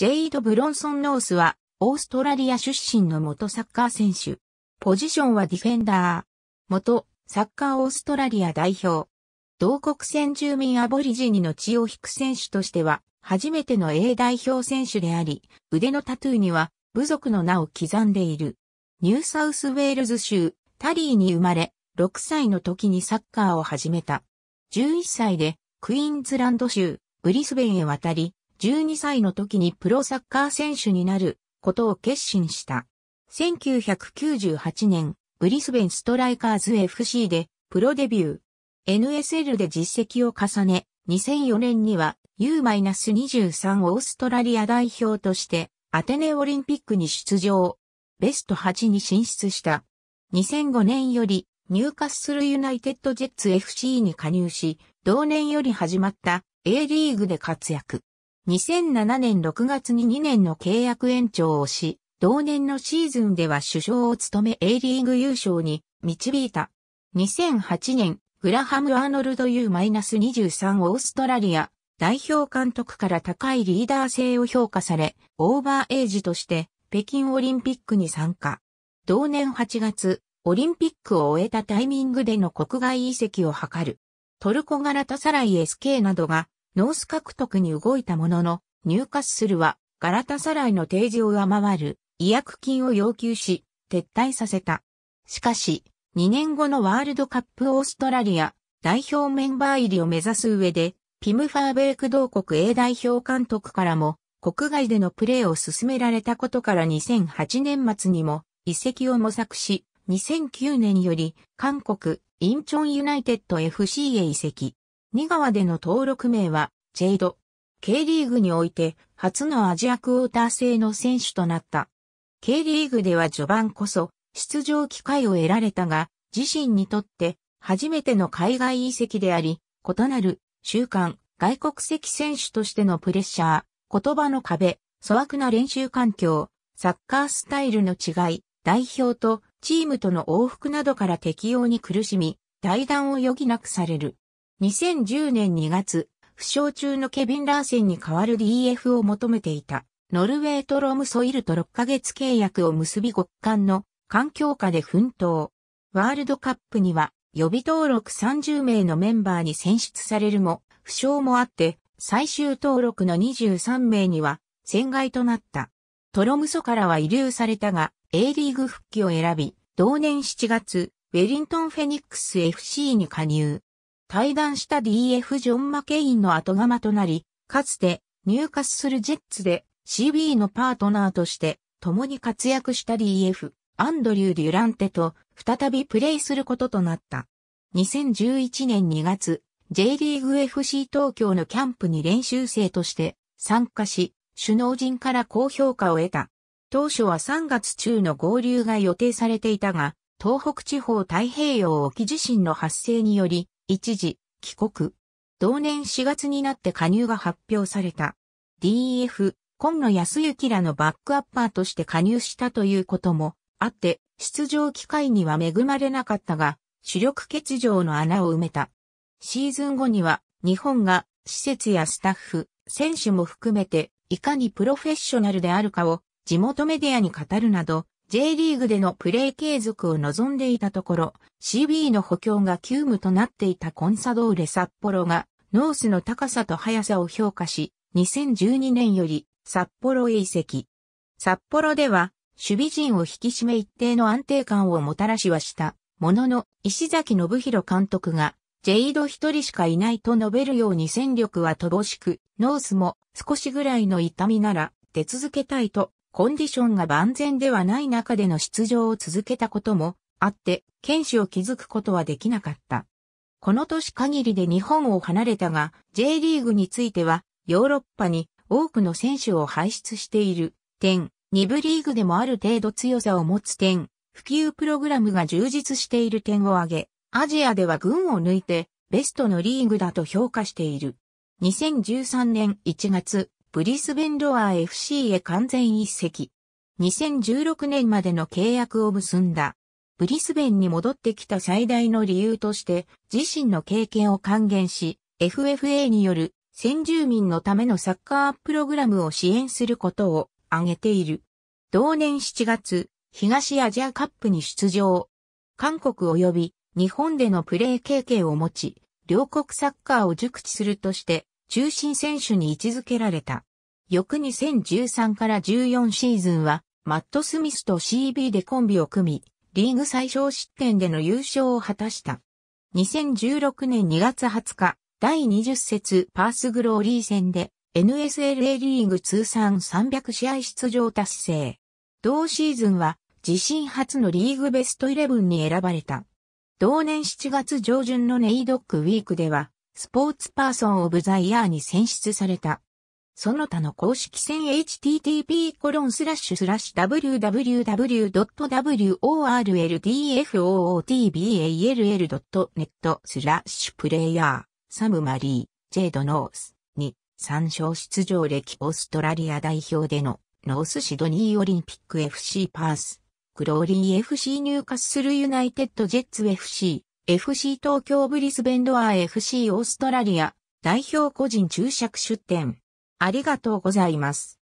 ジェイド・ブロンソン・ノースは、オーストラリア出身の元サッカー選手。ポジションはディフェンダー。元、サッカーオーストラリア代表。同国先住民アボリジニの血を引く選手としては、初めての A 代表選手であり、腕のタトゥーには、部族の名を刻んでいる。ニューサウスウェールズ州、タリーに生まれ、6歳の時にサッカーを始めた。11歳で、クイーンズランド州、ブリスベンへ渡り、12歳の時にプロサッカー選手になることを決心した。1998年、ブリスベンストライカーズ FC でプロデビュー。NSL で実績を重ね、2004年には U-23 オーストラリア代表としてアテネオリンピックに出場。ベスト8に進出した。2005年よりニューカッスルユナイテッドジェッツ FC に加入し、同年より始まった A リーグで活躍。2007年6月に2年の契約延長をし、同年のシーズンでは首相を務め A リーグ優勝に導いた。2008年、グラハム・アーノルド U-23 オーストラリア代表監督から高いリーダー性を評価され、オーバーエイジとして北京オリンピックに参加。同年8月、オリンピックを終えたタイミングでの国外移籍を図る。トルコ柄タサライ SK などがノース獲得に動いたものの、入荷するはガラタサライの提示を上回る違約金を要求し、撤退させた。しかし、2年後のワールドカップオーストラリア代表メンバー入りを目指す上で、ピム・ファーベーク同国 A 代表監督からも、国外でのプレーを進められたことから2008年末にも移籍を模索し、2009年より韓国インチョンユナイテッド FC へ移籍。2川での登録名は、ジェイド。K リーグにおいて、初のアジアクォーター制の選手となった。K リーグでは序盤こそ、出場機会を得られたが、自身にとって、初めての海外移籍であり、異なる、習慣、外国籍選手としてのプレッシャー、言葉の壁、粗悪な練習環境、サッカースタイルの違い、代表とチームとの往復などから適応に苦しみ、対談を余儀なくされる。2010年2月、負傷中のケビン・ラーセンに代わる DF を求めていた、ノルウェートロムソイルと6ヶ月契約を結び極寒の環境下で奮闘。ワールドカップには予備登録30名のメンバーに選出されるも、負傷もあって、最終登録の23名には、戦外となった。トロムソからは遺留されたが、A リーグ復帰を選び、同年7月、ウェリントンフェニックス FC に加入。対談した DF ジョン・マケインの後釜となり、かつて入荷するジェッツで CB のパートナーとして共に活躍した DF、アンドリュー・デュランテと再びプレイすることとなった。2011年2月、J リーグ FC 東京のキャンプに練習生として参加し、首脳陣から高評価を得た。当初は3月中の合流が予定されていたが、東北地方太平洋沖地震の発生により、一時、帰国。同年4月になって加入が発表された。DF e、今野康之らのバックアッパーとして加入したということもあって、出場機会には恵まれなかったが、主力欠場の穴を埋めた。シーズン後には、日本が施設やスタッフ、選手も含めて、いかにプロフェッショナルであるかを地元メディアに語るなど、J リーグでのプレー継続を望んでいたところ、CB の補強が急務となっていたコンサドーレ札幌が、ノースの高さと速さを評価し、2012年より札幌へ移籍。札幌では、守備陣を引き締め一定の安定感をもたらしはした、ものの、石崎信弘監督が、ジェイド一人しかいないと述べるように戦力は乏しく、ノースも少しぐらいの痛みなら出続けたいとコンディションが万全ではない中での出場を続けたこともあって、剣士を築くことはできなかった。この年限りで日本を離れたが、J リーグについては、ヨーロッパに多くの選手を輩出している点、2部リーグでもある程度強さを持つ点、普及プログラムが充実している点を挙げ、アジアでは群を抜いてベストのリーグだと評価している。2013年1月、ブリスベンロアー FC へ完全一席。2016年までの契約を結んだ。ブリスベンに戻ってきた最大の理由として、自身の経験を還元し、FFA による先住民のためのサッカープログラムを支援することを挙げている。同年7月、東アジアカップに出場。韓国及び日本でのプレー経験を持ち、両国サッカーを熟知するとして、中心選手に位置づけられた。翌2013から14シーズンは、マット・スミスと CB でコンビを組み、リーグ最小失点での優勝を果たした。2016年2月20日、第20節パースグローリー戦で NSLA リーグ通算300試合出場達成。同シーズンは自身初のリーグベスト11に選ばれた。同年7月上旬のネイドックウィークではスポーツパーソンオブザイヤーに選出された。その他の公式戦 h t t p w w w w o r l d f o o t b a l l n e t スラッシュプレイヤーサムマリージェイドノースに参照出場歴オーストラリア代表でのノースシドニーオリンピック FC パースクローリー FC 入荷するユナイテッドジェッツ FC FC 東京ブリスベンドアー FC オーストラリア代表個人注釈出展。ありがとうございます。